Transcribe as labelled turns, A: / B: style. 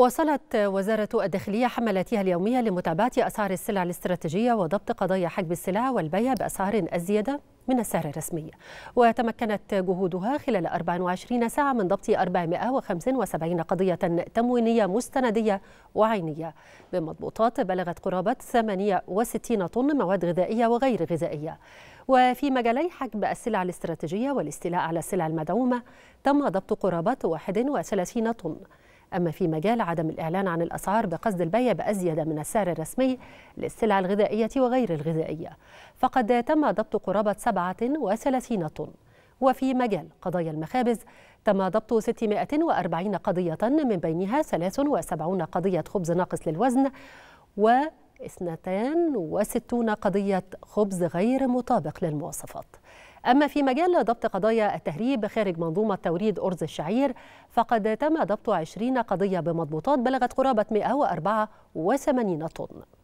A: واصلت وزارة الداخلية حملاتها اليومية لمتابعة أسعار السلع الاستراتيجية وضبط قضايا حجب السلع والبيع بأسعار أزيد من السعر الرسمي وتمكنت جهودها خلال 24 ساعة من ضبط 475 قضية تموينية مستندية وعينية بمضبوطات بلغت قرابة 68 طن مواد غذائية وغير غذائية وفي مجالي حجب السلع الاستراتيجية والاستيلاء على السلع المدعومة تم ضبط قرابة 31 طن أما في مجال عدم الإعلان عن الأسعار بقصد البيع بأزيد من السعر الرسمي للسلع الغذائية وغير الغذائية فقد تم ضبط قرابة 37 طن وفي مجال قضايا المخابز تم ضبط 640 قضية من بينها 73 قضية خبز ناقص للوزن و اثنتان وستون قضية خبز غير مطابق للمواصفات أما في مجال ضبط قضايا التهريب خارج منظومة توريد أرز الشعير فقد تم ضبط عشرين قضية بمضبوطات بلغت قرابة 184 طن